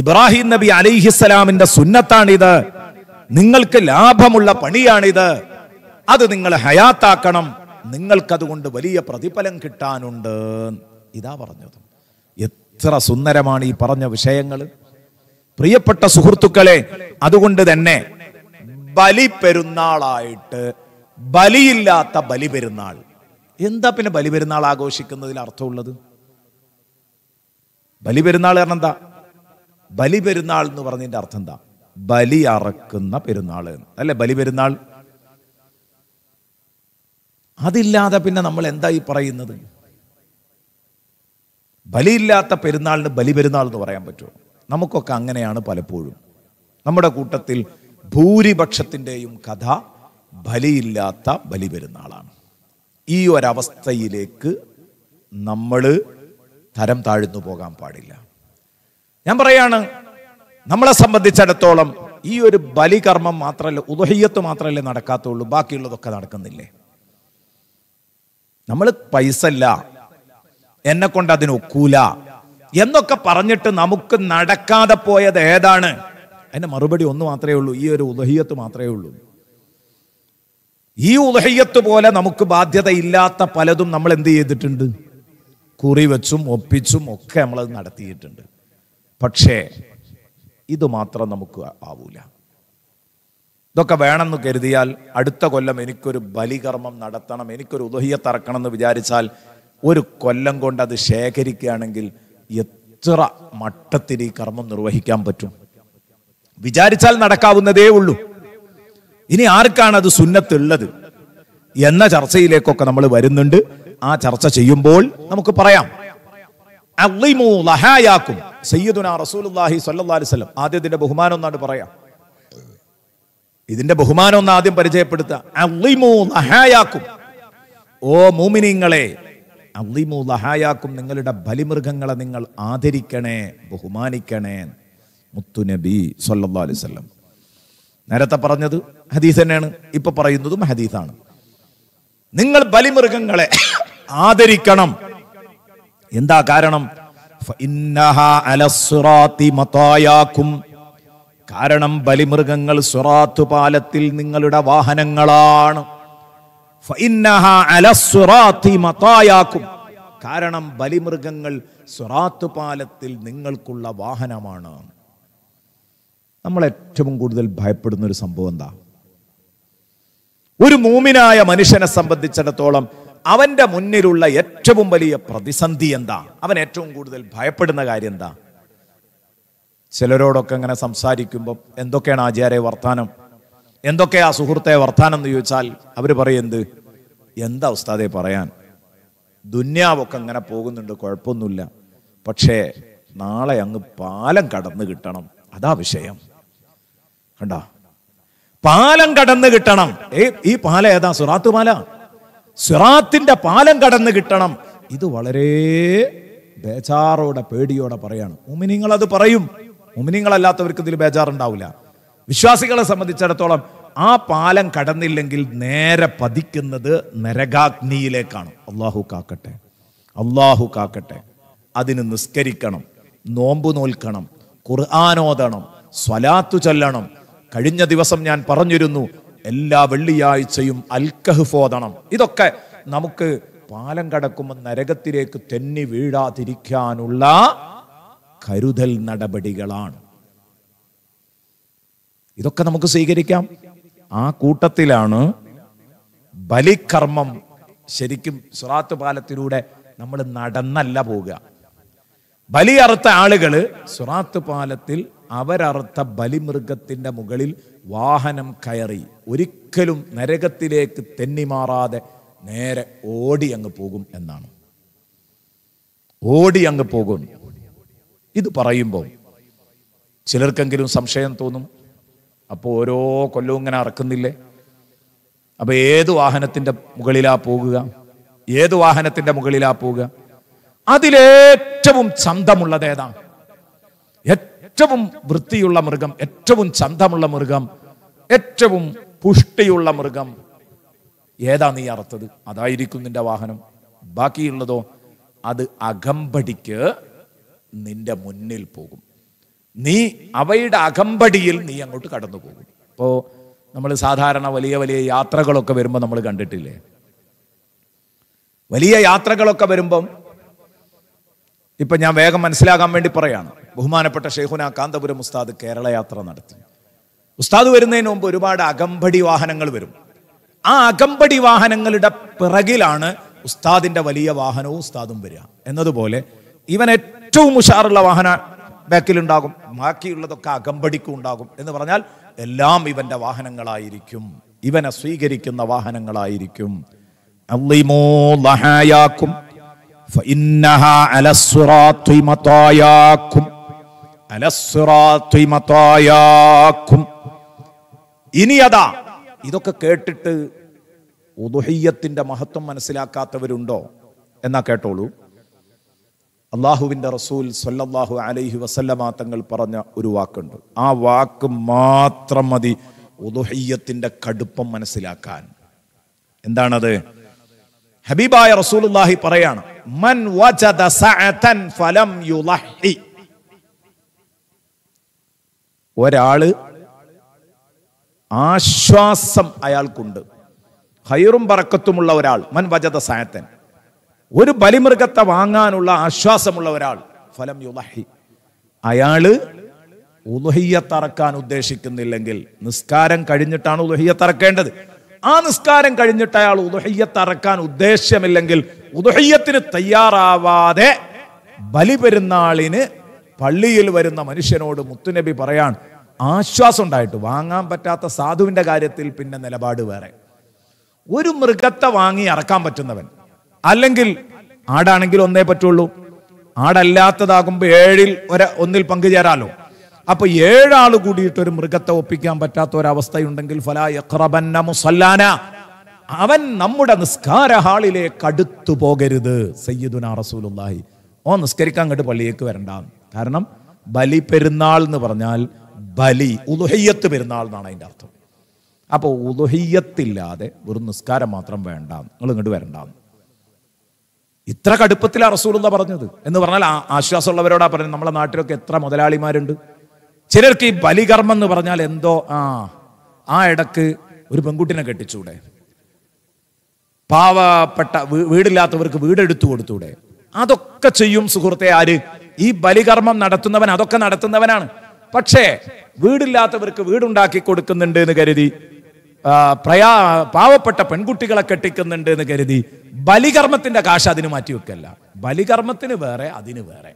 Speaker 1: ഇബ്രാഹിം നബി അലിഹിസ്സലാമിന്റെ സുന്നത്താണിത് നിങ്ങൾക്ക് ലാഭമുള്ള പണിയാണിത് അത് നിങ്ങൾ ഹയാത്താക്കണം നിങ്ങൾക്കതുകൊണ്ട് വലിയ പ്രതിഫലം കിട്ടാനുണ്ട് ഇതാ പറഞ്ഞത് എത്ര സുന്ദരമാണ് ഈ പറഞ്ഞ വിഷയങ്ങൾ പ്രിയപ്പെട്ട സുഹൃത്തുക്കളെ അതുകൊണ്ട് തന്നെ ബലി പെരുന്നാളായിട്ട് ബലിയില്ലാത്ത ബലി പെരുന്നാൾ എന്താ പിന്നെ ബലി പെരുന്നാൾ ആഘോഷിക്കുന്നതിൽ അർത്ഥമുള്ളത് ബലി പെരുന്നാൾ കാരണം എന്താ ബലി പെരുന്നാൾ എന്ന് പറഞ്ഞതിന്റെ അർത്ഥം എന്താ ബലി അറക്കുന്ന പെരുന്നാൾ അല്ലെ ബലി പെരുന്നാൾ അതില്ലാതെ പിന്നെ നമ്മൾ എന്തായി പറയുന്നത് ബലിയില്ലാത്ത പെരുന്നാളിന് ബലി പെരുന്നാൾ എന്ന് പറയാൻ പറ്റുമോ നമുക്കൊക്കെ അങ്ങനെയാണ് പലപ്പോഴും നമ്മുടെ കൂട്ടത്തിൽ ഭൂരിപക്ഷത്തിൻ്റെയും കഥ ബലിയില്ലാത്ത ബലി പെരുന്നാളാണ് ഈ ഒരവസ്ഥയിലേക്ക് നമ്മൾ തരം താഴ്ന്നു പോകാൻ പാടില്ല ഞാൻ പറയാണ് നമ്മളെ സംബന്ധിച്ചിടത്തോളം ഈ ഒരു ബലികർമ്മം മാത്രമല്ല ഉദഹയ്യത്ത് മാത്രമല്ലേ നടക്കാത്തുള്ളൂ ബാക്കിയുള്ളതൊക്കെ നടക്കുന്നില്ലേ നമ്മൾ പൈസ അല്ല എന്നെ കൊണ്ട് അതിന് ഒക്കൂല എന്നൊക്കെ പറഞ്ഞിട്ട് നമുക്ക് നടക്കാതെ പോയത് ഏതാണ് അതിന്റെ മറുപടി ഒന്ന് മാത്രമേ ഉള്ളൂ ഈ ഒരു ഉദഹീയത്ത് മാത്രമേ ഉള്ളൂ ഈ ഉദഹയ്യത്ത് പോലെ നമുക്ക് ബാധ്യതയില്ലാത്ത പലതും നമ്മൾ എന്ത് ചെയ്തിട്ടുണ്ട് കുറി വെച്ചും ഒപ്പിച്ചും ഒക്കെ നമ്മൾ നടത്തിയിട്ടുണ്ട് പക്ഷേ ഇത് മാത്രം നമുക്ക് ആവൂല ഇതൊക്കെ വേണമെന്ന് കരുതിയാൽ അടുത്ത കൊല്ലം എനിക്കൊരു ബലികർമ്മം നടത്തണം എനിക്കൊരു തറക്കണം എന്ന് വിചാരിച്ചാൽ ഒരു കൊല്ലം കൊണ്ട് അത് ശേഖരിക്കുകയാണെങ്കിൽ എത്ര മട്ടത്തിൽ ഈ കർമ്മം നിർവഹിക്കാൻ പറ്റും വിചാരിച്ചാൽ നടക്കാവുന്നതേ ഉള്ളൂ ഇനി ആർക്കാണ് അത് സുന്നത്തുള്ളത് എന്ന ചർച്ചയിലേക്കൊക്കെ നമ്മൾ വരുന്നുണ്ട് ആ ചർച്ച ചെയ്യുമ്പോൾ നമുക്ക് പറയാം സയ്യിദുന റസൂലുള്ളാഹി സ്വല്ലല്ലാഹി വസല്ലം ആദ്യത്തിന്റെ ബഹുമാനം എന്നാണ് പറയാം ഇതിന്റെ ബഹുമാനം ഒന്ന് ആദ്യം പരിചയപ്പെടുത്താക്കും ഓ മൂമിനിങ്ങളെ അള്ളിമൂ ലഹായാക്കും നിങ്ങളുടെ ബലിമൃഗങ്ങളെ നിങ്ങൾ ആദരിക്കണേ ബഹുമാനിക്കണേ മുത്തു നബി സല്ലാ അലൈവല്ലം നേരത്തെ പറഞ്ഞത് ഹദീസ് തന്നെയാണ് ഇപ്പൊ പറയുന്നതും ഹദീസാണ് നിങ്ങൾ ബലിമൃഗങ്ങളെ ആദരിക്കണം എന്താ കാരണം ഇന്നഹ കാരണം ബലിമൃഗങ്ങൾ സുറാത്തു പാലത്തിൽ നിങ്ങളുടെ വാഹനങ്ങളാണ് കാരണം ബലിമൃഗങ്ങൾ സുറാത്തു പാലത്തിൽ നിങ്ങൾക്കുള്ള വാഹനമാണ് നമ്മൾ ഏറ്റവും കൂടുതൽ ഭയപ്പെടുന്ന ഒരു സംഭവം എന്താ ഒരു മൂമിനായ മനുഷ്യനെ സംബന്ധിച്ചിടത്തോളം അവന്റെ മുന്നിലുള്ള ഏറ്റവും വലിയ പ്രതിസന്ധി എന്താ അവൻ ഏറ്റവും കൂടുതൽ ഭയപ്പെടുന്ന കാര്യം എന്താ ചിലരോടൊക്കെ ഇങ്ങനെ സംസാരിക്കുമ്പം എന്തൊക്കെയാണ് ആചാര്യ വർത്താനം എന്തൊക്കെയാ സുഹൃത്തെ വർത്താനം എന്ന് ചോദിച്ചാൽ അവർ പറയുന്നത് എന്താ ഉസ്താദെ പറയാൻ ദുന്യാവൊക്കെ ഇങ്ങനെ പോകുന്നുണ്ട് കുഴപ്പമൊന്നുമില്ല പക്ഷേ നാളെ അങ്ങ് പാലം കടന്നു കിട്ടണം അതാ വിഷയം കണ്ട പാലം കടന്നു കിട്ടണം ഏ ഈ പാല ഏതാ സുറാത്ത് പാല സുറാത്തിന്റെ പാലം കടന്നു കിട്ടണം ഇത് വളരെ ബേജാറോടെ പേടിയോടെ പറയാണ് ഉമിനിങ്ങൾ അത് പറയും മുമിനിങ്ങളല്ലാത്തവർക്ക് ഇതിൽ ബേജാറുണ്ടാവില്ല വിശ്വാസികളെ സംബന്ധിച്ചിടത്തോളം ആ പാലം കടന്നില്ലെങ്കിൽ നേരെ പതിക്കുന്നത് നരകാഗ്നിയിലേക്കാണ് അള്ളാഹു കാക്കട്ടെ അള്ളാഹു കാക്കട്ടെ അതിന് നിസ്കരിക്കണം നോമ്പു നോൽക്കണം ഖുർആാനോദണം സ്വലാത്തു ചൊല്ലണം കഴിഞ്ഞ ദിവസം ഞാൻ പറഞ്ഞിരുന്നു എല്ലാ വെള്ളിയാഴ്ചയും അൽക്കഹുഫോദണം ഇതൊക്കെ നമുക്ക് പാലം കടക്കുമ്പോൾ നരകത്തിലേക്ക് തെന്നി വീഴാതിരിക്കാനുള്ള കരുതൽ നടപടികളാണ് ഇതൊക്കെ നമുക്ക് സ്വീകരിക്കാം ആ കൂട്ടത്തിലാണ് ബലിക്കർമ്മം ശരിക്കും സുറാത്ത് പാലത്തിലൂടെ നമ്മൾ നടന്നല്ല പോവുക ബലി അറുത്ത ആളുകൾ സുറാത്ത് പാലത്തിൽ അവരറുത്ത ബലിമൃഗത്തിന്റെ മുകളിൽ വാഹനം കയറി ഒരിക്കലും നരകത്തിലേക്ക് തെന്നിമാറാതെ നേരെ ഓടി അങ്ങ് പോകും എന്നാണ് ഓടി അങ്ങ് പോകും ഇത് പറയുമ്പോൾ ചിലർക്കെങ്കിലും സംശയം തോന്നും അപ്പോൾ ഓരോ കൊല്ലവും ഇങ്ങനെ അറക്കുന്നില്ലേ അപ്പോൾ ഏത് വാഹനത്തിൻ്റെ മുകളിലാ പോകുക ഏത് വാഹനത്തിൻ്റെ മുകളിലാ പോകുക അതിലേറ്റവും ചന്തമുള്ളത് ഏതാ ഏറ്റവും വൃത്തിയുള്ള മൃഗം ഏറ്റവും ചന്തമുള്ള മൃഗം ഏറ്റവും പുഷ്ടിയുള്ള മൃഗം ഏതാ നീ അറുത്തത് അതായിരിക്കും നിന്റെ വാഹനം ബാക്കിയുള്ളതോ അത് അകമ്പടിക്ക് നിന്റെ മുന്നിൽ പോകും നീ അവയുടെ അകമ്പടിയിൽ നീ അങ്ങോട്ട് കടന്നു പോകും ഇപ്പോൾ നമ്മൾ സാധാരണ വലിയ വലിയ യാത്രകളൊക്കെ വരുമ്പോൾ നമ്മൾ കണ്ടിട്ടില്ലേ വലിയ യാത്രകളൊക്കെ വരുമ്പം ഇപ്പം ഞാൻ വേഗം മനസ്സിലാകാൻ വേണ്ടി പറയാണ് ബഹുമാനപ്പെട്ട ഷെയ്ഖുന കാന്തപുരം ഉസ്താദ് കേരള യാത്ര നടത്തി ഉസ്താദ് വരുന്നതിന് മുമ്പ് ഒരുപാട് അകമ്പടി വാഹനങ്ങൾ വരും ആ അകമ്പടി വാഹനങ്ങളുടെ പിറകിലാണ് ഉസ്താദിന്റെ വലിയ വാഹനവും ഉസ്താദും വരിക എന്നതുപോലെ ഇവൻ ഏറ്റവും ഉഷാറുള്ള വാഹന ബാക്കിലുണ്ടാകും ബാക്കിയുള്ളതൊക്കെ അകമ്പടിക്കും ഉണ്ടാകും എന്ന് പറഞ്ഞാൽ എല്ലാം ഇവന്റെ വാഹനങ്ങളായിരിക്കും ഇവനെ സ്വീകരിക്കുന്ന വാഹനങ്ങളായിരിക്കും ഇനി അതാ ഇതൊക്കെ കേട്ടിട്ട് ഉദുഹയ്യത്തിന്റെ മഹത്വം മനസ്സിലാക്കാത്തവരുണ്ടോ എന്നാ കേട്ടോളൂ അള്ളാഹുവിൻ്റെ റസൂൽ സൊല്ലാഹു അലൈഹി വസല്ലമ തങ്ങൾ പറഞ്ഞ ഒരു വാക്കുണ്ട് ആ വാക്ക് മാത്രം മതി ഉദുഹയ്യത്തിൻ്റെ കടുപ്പം മനസ്സിലാക്കാൻ എന്താണത് ഹബീബായ റസൂലുല്ലാഹി പറയാണ് മൻ വജദ സഅതൻ ഫലം യുലഹി ഒരാള് ആശ്വാസം അയാൾക്കുണ്ട് ഹൈറും പറക്കത്തുമുള്ള ഒരാൾ മൻ വജദ സഅതൻ ഒരു ബലിമൃഗത്തെ വാങ്ങാനുള്ള ആശ്വാസമുള്ള ഒരാൾ ഫലം യുലഹി അയാള് ഉലഹിയത്തറക്കാൻ ഉദ്ദേശിക്കുന്നില്ലെങ്കിൽ നിസ്കാരം കഴിഞ്ഞിട്ടാണ് ഉലഹിയത്തറക്കേണ്ടത് ആ നിസ്കാരം കഴിഞ്ഞിട്ട് അയാൾ ഉദുഹയ്യത്തറക്കാൻ ഉദ്ദേശ്യമില്ലെങ്കിൽ ഉദുഹയ്യത്തിന് തയ്യാറാവാതെ പെരുന്നാളിന് പള്ളിയിൽ വരുന്ന മനുഷ്യനോട് മുത്തുനബി പറയാൻ ആശ്വാസം ഉണ്ടായിട്ട് വാങ്ങാൻ പറ്റാത്ത സാധുവിന്റെ കാര്യത്തിൽ പിന്നെ നിലപാട് വേറെ ഒരു മൃഗത്തെ വാങ്ങി അറക്കാൻ പറ്റുന്നവൻ അല്ലെങ്കിൽ ആടാണെങ്കിൽ ഒന്നേ പറ്റുള്ളൂ ആടല്ലാത്തതാകുമ്പോൾ ഏഴിൽ ഒരു ഒന്നിൽ പങ്കുചേരാലോ അപ്പൊ ഏഴാൾ കൂടിയിട്ട് ഒരു മൃഗത്തെ ഒപ്പിക്കാൻ പറ്റാത്ത ഒരവസ്ഥയുണ്ടെങ്കിൽ ഫലാ അവൻ നമ്മുടെ നിസ്കാര ഹാളിലേക്ക് അടുത്തു പോകരുത് സയ്യിദുന റസൂലുല്ലാഹി ഓ നിസ്കരിക്കാൻ അങ്ങോട്ട് പള്ളിയേക്ക് വരണ്ട കാരണം ബലി പെരുന്നാൾ എന്ന് പറഞ്ഞാൽ ബലി ഉദുഹയ്യത്ത് പെരുന്നാൾ എന്നാണ് അതിൻ്റെ അർത്ഥം അപ്പോൾ ഉദുഹയ്യത്തില്ലാതെ ഒരു നിസ്കാരം മാത്രം വേണ്ട നിങ്ങൾ ഇങ്ങോട്ട് വരണ്ടാന്ന് ഇത്ര കടുപ്പത്തിലാണ് എന്താ പറഞ്ഞത് എന്ന് പറഞ്ഞാൽ ആശ്വാസമുള്ളവരോടാ പറഞ്ഞത് നമ്മളെ നാട്ടിലൊക്കെ എത്ര മുതലാളിമാരുണ്ട് ചിലർക്ക് ഈ ബലികർമ്മം എന്ന് പറഞ്ഞാൽ എന്തോ ആ ആ ഇടക്ക് ഒരു പെൺകുട്ടിനെ കെട്ടിച്ചൂടെ പാവപ്പെട്ട വീടില്ലാത്തവർക്ക് വീടെടുത്തു കൊടുത്തൂടെ അതൊക്കെ ചെയ്യും സുഹൃത്തെ ആര് ഈ ബലികർമ്മം നടത്തുന്നവൻ അതൊക്കെ നടത്തുന്നവനാണ് പക്ഷേ വീടില്ലാത്തവർക്ക് വീടുണ്ടാക്കി കൊടുക്കുന്നുണ്ട് എന്ന് കരുതി പ്രയാ പാവപ്പെട്ട പെൺകുട്ടികളെ കെട്ടിക്കുന്നുണ്ട് എന്ന് കരുതി ബലികർമ്മത്തിന്റെ കാശ് അതിന് മാറ്റി വെക്കല്ല ബലികർമ്മത്തിന് വേറെ അതിന് വേറെ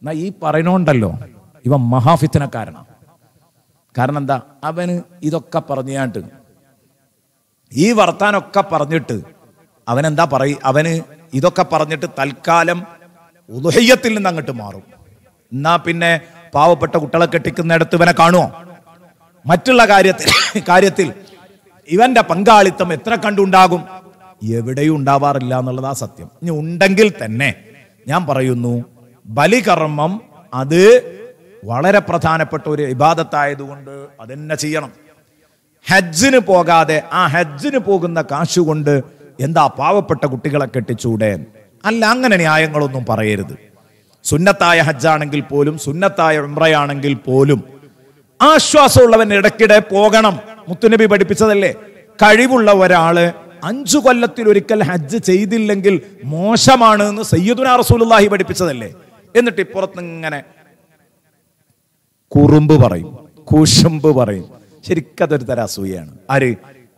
Speaker 1: എന്നാ ഈ പറയണോണ്ടല്ലോ ഇവ മഹാഫിത്തനക്കാരനാണ് കാരണം എന്താ അവന് ഇതൊക്കെ പറഞ്ഞാണ്ട് ഈ വർത്താനൊക്കെ പറഞ്ഞിട്ട് അവനെന്താ പറയും അവന് ഇതൊക്കെ പറഞ്ഞിട്ട് തൽക്കാലം ഉദയ്യത്തിൽ നിന്ന് അങ്ങോട്ട് മാറും എന്നാ പിന്നെ പാവപ്പെട്ട കുട്ടികളെ കെട്ടിക്കുന്നിടത്ത് ഇവനെ കാണുമോ മറ്റുള്ള കാര്യത്തിൽ കാര്യത്തിൽ ഇവന്റെ പങ്കാളിത്തം എത്ര കണ്ടുണ്ടാകും എവിടെയും ഉണ്ടാവാറില്ല എന്നുള്ളതാ ആ സത്യം ഇനി ഉണ്ടെങ്കിൽ തന്നെ ഞാൻ പറയുന്നു ബലികർമ്മം അത് വളരെ പ്രധാനപ്പെട്ട ഒരു ഇബാദത്തായതുകൊണ്ട് അതെന്നെ ചെയ്യണം ഹജ്ജിന് പോകാതെ ആ ഹജ്ജിന് പോകുന്ന കാശ് കൊണ്ട് എന്താ പാവപ്പെട്ട കുട്ടികളെ കെട്ടിച്ചൂടെ അല്ല അങ്ങനെ ന്യായങ്ങളൊന്നും പറയരുത് സുന്നത്തായ ഹജ്ജാണെങ്കിൽ പോലും സുന്നത്തായ ഉമ്രയാണെങ്കിൽ പോലും ആശ്വാസമുള്ളവൻ ഇടയ്ക്കിടെ പോകണം മുത്തുനബി പഠിപ്പിച്ചതല്ലേ കഴിവുള്ള ഒരാള് അഞ്ചു കൊല്ലത്തിൽ ഒരിക്കൽ ഹജ്ജ് ചെയ്തില്ലെങ്കിൽ മോശമാണ് എന്ന് സയ്യദുന റസൂലുള്ളാഹി പഠിപ്പിച്ചതല്ലേ എന്നിട്ട് ഇപ്പുറത്ത് ഇങ്ങനെ കുറുമ്പ് പറയും കുശുമ്പ് പറയും ശരിക്കതൊരു തര അസൂയാണ് ആര്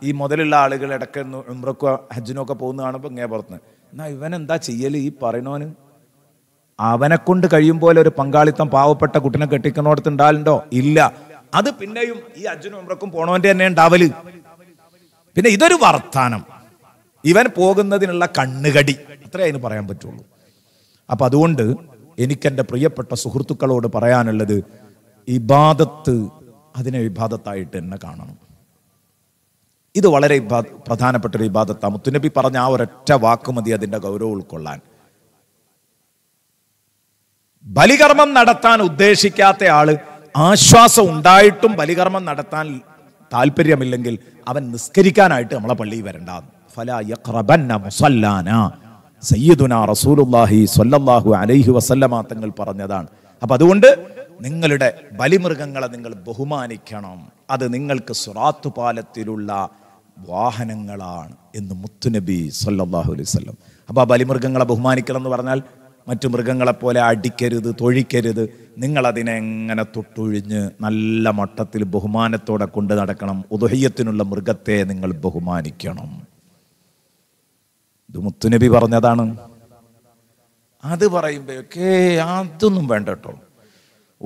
Speaker 1: ഈ മുതലുള്ള ആളുകൾ ഇടയ്ക്ക് ഉംറക്കോ ഹജ്ജിനൊക്കെ പോകുന്ന കാണുമ്പോൾ ഇങ്ങനെ പുറത്ത് എന്നാ ഇവൻ എന്താ ചെയ്യല് ഈ പറയണോന് അവനെ കൊണ്ട് കഴിയും പോലെ ഒരു പങ്കാളിത്തം പാവപ്പെട്ട കുട്ടിനെ കെട്ടിക്കുന്നോടത്ത് ഉണ്ടാലുണ്ടോ ഇല്ല അത് പിന്നെയും ഈ അജുനും ഉമ്രക്കും പോണവന്റെ തന്നെ ഉണ്ടാവല് പിന്നെ ഇതൊരു വർത്താനം ഇവൻ പോകുന്നതിനുള്ള കണ്ണുകടി അത്രേ അതിന് പറയാൻ പറ്റുള്ളൂ അപ്പൊ അതുകൊണ്ട് എനിക്കെൻ്റെ പ്രിയപ്പെട്ട സുഹൃത്തുക്കളോട് പറയാനുള്ളത് ഇബാദത്ത് അതിനെ വിഭാദത്തായിട്ട് തന്നെ കാണണം ഇത് വളരെ പ്രധാനപ്പെട്ട ഒരു ഇബാദത്താ മുത്തുനബി പറഞ്ഞ ആ ഒരൊറ്റ വാക്ക് മതി അതിൻ്റെ ഗൗരവം ഉൾക്കൊള്ളാൻ ബലികർമ്മം നടത്താൻ ഉദ്ദേശിക്കാത്ത ആള് ആശ്വാസം ഉണ്ടായിട്ടും ബലികർമ്മം നടത്താൻ താല്പര്യമില്ലെങ്കിൽ അവൻ നിസ്കരിക്കാനായിട്ട് നമ്മളെ പള്ളിയിൽ വരണ്ട ഫല സ്വല്ലല്ലാഹു അലൈഹി വസല്ലമ തങ്ങൾ പറഞ്ഞതാണ് അപ്പൊ അതുകൊണ്ട് നിങ്ങളുടെ ബലിമൃഗങ്ങളെ നിങ്ങൾ ബഹുമാനിക്കണം അത് നിങ്ങൾക്ക് സുറാത്തു പാലത്തിലുള്ള വാഹനങ്ങളാണ് എന്ന് മുത്തുനബി സല്ലാഹു അലൈവല്ലം അപ്പോൾ ആ ബലിമൃഗങ്ങളെ ബഹുമാനിക്കണം എന്ന് പറഞ്ഞാൽ മറ്റു മൃഗങ്ങളെപ്പോലെ അടിക്കരുത് തൊഴിക്കരുത് നിങ്ങളതിനെ എങ്ങനെ തൊട്ടൊഴിഞ്ഞ് നല്ല മട്ടത്തിൽ ബഹുമാനത്തോടെ കൊണ്ട് നടക്കണം ഉദഹയ്യത്തിനുള്ള മൃഗത്തെ നിങ്ങൾ ബഹുമാനിക്കണം ഇത് മുത്തുനബി പറഞ്ഞതാണ് അത് പറയുമ്പോഴൊക്കെ അതൊന്നും വേണ്ട കേട്ടോ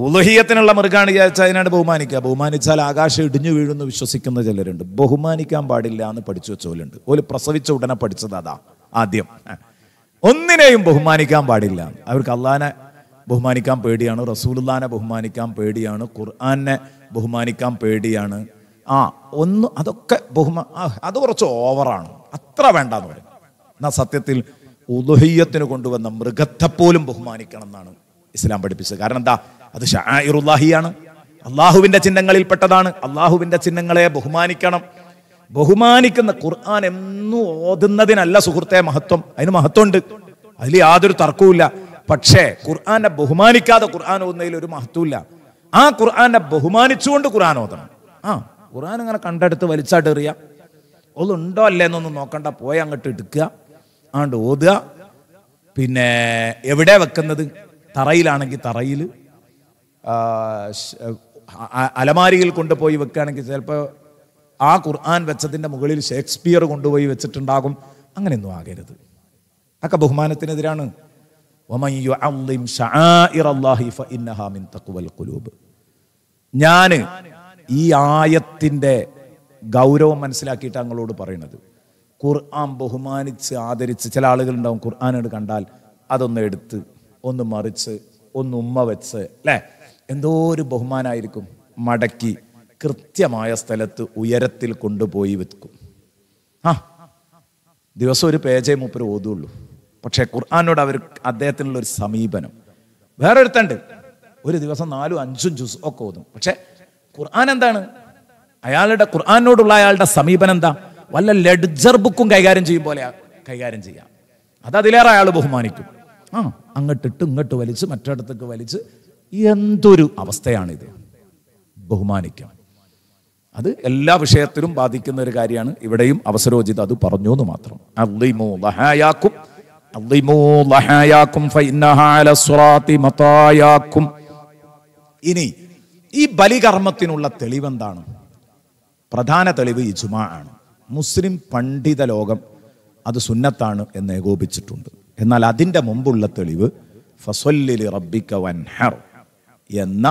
Speaker 1: ഉദഹീയത്തിനുള്ള മൃഗമാണ് വിചാരിച്ചാൽ അതിനാണ് ബഹുമാനിക്കുക ബഹുമാനിച്ചാൽ ആകാശം ഇടിഞ്ഞു വീഴുന്നു വിശ്വസിക്കുന്ന ചിലരുണ്ട് ബഹുമാനിക്കാൻ പാടില്ല എന്ന് പഠിച്ചു വെച്ചോലുണ്ട് ഓല് പ്രസവിച്ച ഉടനെ പഠിച്ചത് അതാ ആദ്യം ഒന്നിനെയും ബഹുമാനിക്കാൻ പാടില്ല അവർക്ക് അള്ളഹാനെ ബഹുമാനിക്കാൻ പേടിയാണ് റസൂലുല്ലാനെ ബഹുമാനിക്കാൻ പേടിയാണ് ഖുർആാനെ ബഹുമാനിക്കാൻ പേടിയാണ് ആ ഒന്ന് അതൊക്കെ ബഹുമാ അത് കുറച്ച് ഓവറാണ് അത്ര വേണ്ടെന്ന് പറയും എന്നാൽ സത്യത്തിൽ ഉദുഹയ്യത്തിന് കൊണ്ടുവന്ന മൃഗത്തെ പോലും ബഹുമാനിക്കണം എന്നാണ് ഇസ്ലാം പഠിപ്പിച്ചത് കാരണം എന്താ അത് ഷായിറുല്ലാഹിയാണ് അള്ളാഹുവിൻ്റെ ചിഹ്നങ്ങളിൽപ്പെട്ടതാണ് അള്ളാഹുവിൻ്റെ ചിഹ്നങ്ങളെ ബഹുമാനിക്കണം ബഹുമാനിക്കുന്ന ഖുർആൻ എന്നും ഓതുന്നതിനല്ല സുഹൃത്തെ മഹത്വം അതിന് മഹത്വമുണ്ട് അതിൽ യാതൊരു തർക്കവുമില്ല പക്ഷേ ഖുർആനെ ബഹുമാനിക്കാതെ ഖുർആൻ ഓതുന്നതിൽ ഒരു മഹത്വമില്ല ആ ഖുർആനെ ബഹുമാനിച്ചുകൊണ്ട് ഖുർആൻ ഓതണം ആ ഖുർആൻ ഇങ്ങനെ കണ്ടെടുത്ത് വലിച്ചാട്ടെറിയാം ഒന്നുണ്ടോ അല്ലേ എന്നൊന്നും നോക്കണ്ട പോയി അങ്ങോട്ട് എടുക്കുക ആണ്ട് ഓതുക പിന്നെ എവിടെ വെക്കുന്നത് തറയിലാണെങ്കിൽ തറയിൽ അലമാരിയിൽ കൊണ്ടുപോയി വെക്കുകയാണെങ്കിൽ ചിലപ്പോൾ ആ ഖുർആൻ വെച്ചതിൻ്റെ മുകളിൽ ഷേക്സ്പിയർ കൊണ്ടുപോയി വെച്ചിട്ടുണ്ടാകും അങ്ങനെയൊന്നും ആകരുത് അക്ക ബഹുമാനത്തിനെതിരാണ് ഞാൻ ഈ ആയത്തിൻ്റെ ഗൗരവം മനസ്സിലാക്കിയിട്ട് അങ്ങളോട് പറയണത് ഖുർആൻ ബഹുമാനിച്ച് ആദരിച്ച് ചില ആളുകളുണ്ടാവും ഖുർആാനോട് കണ്ടാൽ അതൊന്ന് എടുത്ത് ഒന്ന് മറിച്ച് ഒന്ന് ഉമ്മ വെച്ച് അല്ലേ എന്തോ ഒരു ബഹുമാനായിരിക്കും മടക്കി കൃത്യമായ സ്ഥലത്ത് ഉയരത്തിൽ കൊണ്ടുപോയി വെക്കും ആ ദിവസം ഒരു പേജേ മൂപ്പര് ഓതുള്ളൂ പക്ഷേ ഖുർആാനോട് അവർ അദ്ദേഹത്തിനുള്ള ഒരു സമീപനം വേറെ ഒരുത്തണ്ട് ഒരു ദിവസം നാലും അഞ്ചും ജ്യൂസ് ഒക്കെ ഓതും പക്ഷേ ഖുർആൻ എന്താണ് അയാളുടെ ഖുർആാനോടുള്ള അയാളുടെ സമീപനം എന്താ വല്ല ലെഡ്ജർ ബുക്കും കൈകാര്യം ചെയ്യും പോലെ കൈകാര്യം ചെയ്യാം അത് അതിലേറെ അയാൾ ബഹുമാനിക്കും ആ അങ്ങോട്ടിട്ട് ഇങ്ങോട്ട് വലിച്ച് മറ്റിടത്തേക്ക് വലിച്ച് എന്തൊരു അവസ്ഥയാണിത് ബഹുമാനിക്കാം അത് എല്ലാ വിഷയത്തിലും ബാധിക്കുന്ന ഒരു കാര്യമാണ് ഇവിടെയും അവസരോചിത അത് പറഞ്ഞു എന്ന് മാത്രം ഇനി ഈ ബലികർമ്മത്തിനുള്ള തെളിവെന്താണ് പ്രധാന തെളിവ് ഈ ജുമാ ആണ് മുസ്ലിം പണ്ഡിത ലോകം അത് സുന്നത്താണ് എന്ന് ഏകോപിച്ചിട്ടുണ്ട് എന്നാൽ അതിൻ്റെ മുമ്പുള്ള തെളിവ് ഫസൊല്ലി റബ്ബിക്ക വൻഹർ എന്ന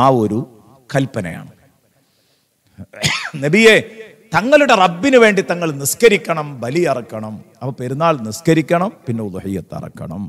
Speaker 1: ആ ഒരു കൽപ്പനയാണ് നബിയെ തങ്ങളുടെ റബ്ബിന് വേണ്ടി തങ്ങൾ നിസ്കരിക്കണം ബലിയറക്കണം അപ്പൊ പെരുന്നാൾ നിസ്കരിക്കണം പിന്നെ ഉദഹയ്യത്തറക്കണം